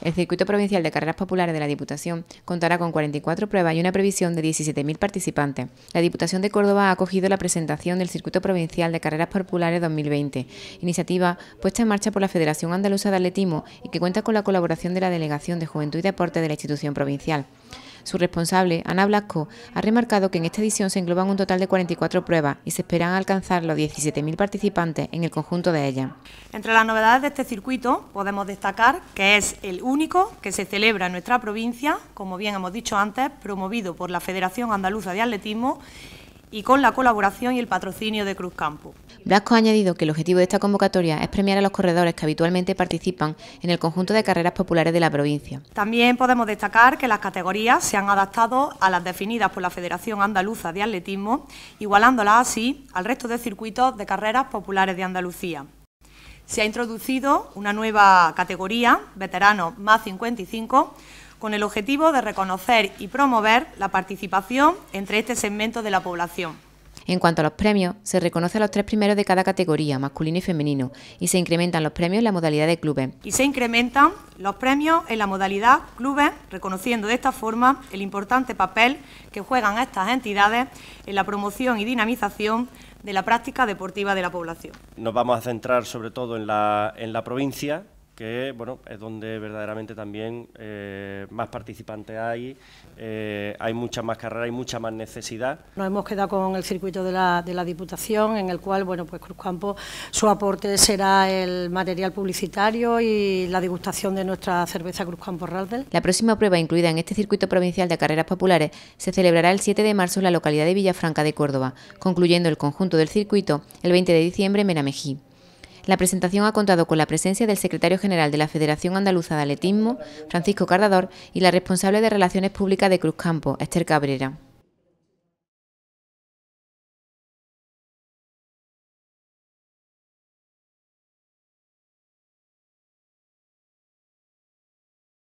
El circuito provincial de carreras populares de la Diputación contará con 44 pruebas y una previsión de 17.000 participantes. La Diputación de Córdoba ha acogido la presentación del circuito provincial de carreras populares 2020, iniciativa puesta en marcha por la Federación Andaluza de Atletismo y que cuenta con la colaboración de la Delegación de Juventud y Deporte de la institución provincial. Su responsable, Ana Blasco, ha remarcado que en esta edición se engloban un total de 44 pruebas y se esperan alcanzar los 17.000 participantes en el conjunto de ellas. Entre las novedades de este circuito podemos destacar que es el único que se celebra en nuestra provincia, como bien hemos dicho antes, promovido por la Federación Andaluza de Atletismo y con la colaboración y el patrocinio de Cruz Campus. Blasco ha añadido que el objetivo de esta convocatoria es premiar a los corredores que habitualmente participan en el conjunto de carreras populares de la provincia. También podemos destacar que las categorías se han adaptado a las definidas por la Federación Andaluza de Atletismo, igualándolas así al resto de circuitos de carreras populares de Andalucía. Se ha introducido una nueva categoría, veteranos más 55, con el objetivo de reconocer y promover la participación entre este segmento de la población. En cuanto a los premios, se reconoce a los tres primeros de cada categoría, masculino y femenino, y se incrementan los premios en la modalidad de clubes. Y se incrementan los premios en la modalidad clubes, reconociendo de esta forma el importante papel que juegan estas entidades en la promoción y dinamización de la práctica deportiva de la población. Nos vamos a centrar sobre todo en la, en la provincia, que bueno, es donde verdaderamente también eh, más participantes hay, eh, hay mucha más carreras, hay mucha más necesidad. Nos hemos quedado con el circuito de la, de la Diputación, en el cual bueno, pues Cruz su aporte será el material publicitario y la degustación de nuestra cerveza Cruz Campo Raldel. La próxima prueba incluida en este circuito provincial de carreras populares se celebrará el 7 de marzo en la localidad de Villafranca de Córdoba, concluyendo el conjunto del circuito el 20 de diciembre en Menamejí. La presentación ha contado con la presencia del secretario general de la Federación Andaluza de Atletismo, Francisco Cardador, y la responsable de Relaciones Públicas de Cruzcampo, Esther Cabrera.